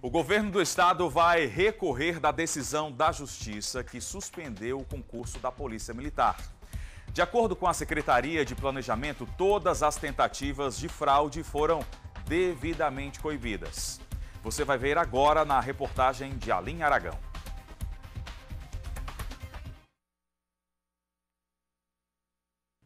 O governo do estado vai recorrer da decisão da Justiça que suspendeu o concurso da Polícia Militar. De acordo com a Secretaria de Planejamento, todas as tentativas de fraude foram devidamente coibidas. Você vai ver agora na reportagem de Aline Aragão.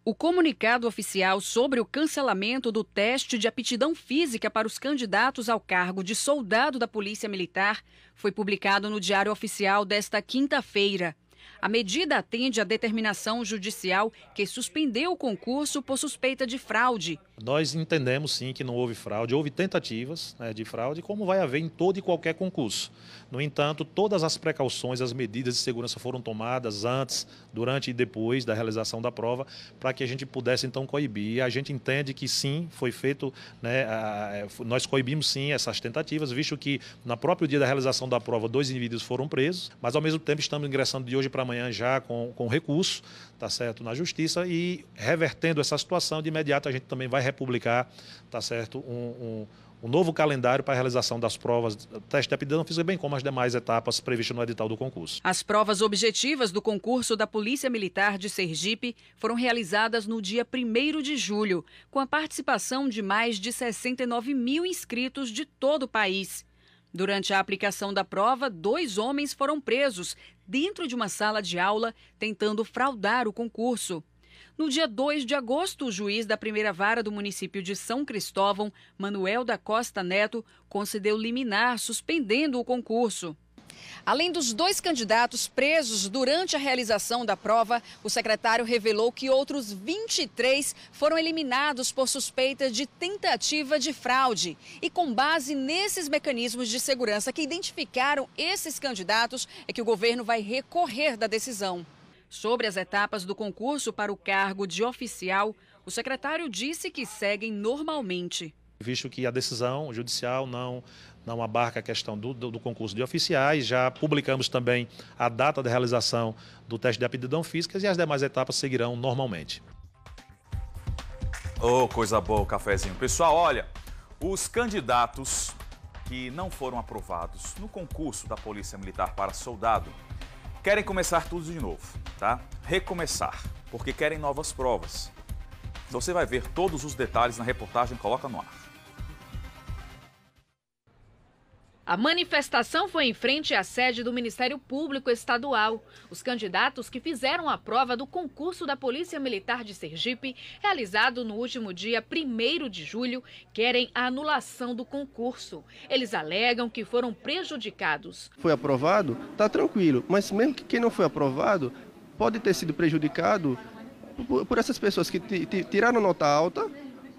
O comunicado oficial sobre o cancelamento do teste de aptidão física para os candidatos ao cargo de soldado da Polícia Militar foi publicado no Diário Oficial desta quinta-feira. A medida atende à determinação judicial que suspendeu o concurso por suspeita de fraude. Nós entendemos sim que não houve fraude, houve tentativas né, de fraude, como vai haver em todo e qualquer concurso. No entanto, todas as precauções, as medidas de segurança foram tomadas antes, durante e depois da realização da prova, para que a gente pudesse então coibir. a gente entende que sim, foi feito, né, a, nós coibimos sim essas tentativas, visto que no próprio dia da realização da prova dois indivíduos foram presos, mas ao mesmo tempo estamos ingressando de hoje para amanhã já com, com recurso, tá certo, na justiça e revertendo essa situação, de imediato a gente também vai republicar, tá certo, um, um um novo calendário para a realização das provas teste de aptidão física, é bem como as demais etapas previstas no edital do concurso. As provas objetivas do concurso da Polícia Militar de Sergipe foram realizadas no dia 1 de julho, com a participação de mais de 69 mil inscritos de todo o país. Durante a aplicação da prova, dois homens foram presos dentro de uma sala de aula tentando fraudar o concurso. No dia 2 de agosto, o juiz da primeira vara do município de São Cristóvão, Manuel da Costa Neto, concedeu liminar suspendendo o concurso. Além dos dois candidatos presos durante a realização da prova, o secretário revelou que outros 23 foram eliminados por suspeita de tentativa de fraude. E com base nesses mecanismos de segurança que identificaram esses candidatos, é que o governo vai recorrer da decisão. Sobre as etapas do concurso para o cargo de oficial, o secretário disse que seguem normalmente visto que a decisão judicial não, não abarca a questão do, do, do, concurso de oficiais. Já publicamos também a data da realização do teste de aptidão física e as demais etapas seguirão normalmente. Oh, coisa boa o cafezinho. Pessoal, olha, os candidatos que não foram aprovados no concurso da Polícia Militar para Soldado querem começar tudo de novo, tá? Recomeçar, porque querem novas provas. Você vai ver todos os detalhes na reportagem Coloca no Ar. A manifestação foi em frente à sede do Ministério Público Estadual. Os candidatos que fizeram a prova do concurso da Polícia Militar de Sergipe, realizado no último dia 1 de julho, querem a anulação do concurso. Eles alegam que foram prejudicados. Foi aprovado? Tá tranquilo, mas mesmo que quem não foi aprovado pode ter sido prejudicado por, essas pessoas que tiraram nota alta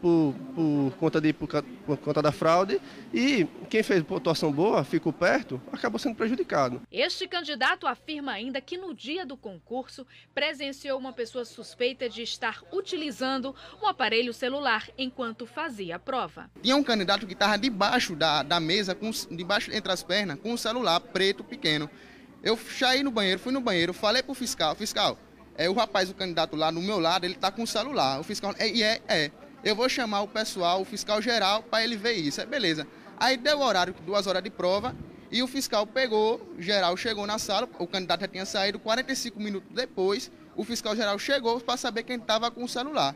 por, por, conta de, por, por, conta da fraude e quem fez pontuação boa, ficou perto, acabou sendo prejudicado. Este candidato afirma ainda que no dia do concurso presenciou uma pessoa suspeita de estar utilizando um aparelho celular enquanto fazia a prova. Tinha um candidato que estava debaixo da, da mesa, com, debaixo entre as pernas, com um celular preto pequeno. Eu saí no banheiro, fui no banheiro, falei para o fiscal, fiscal, é, o rapaz, o candidato lá no meu lado, ele está com o celular. O fiscal. É, é, é. Eu vou chamar o pessoal, o fiscal geral, para ele ver isso. É beleza. Aí deu o horário, duas horas de prova, e o fiscal pegou, geral chegou na sala, o candidato já tinha saído 45 minutos depois, o fiscal geral chegou para saber quem estava com o celular.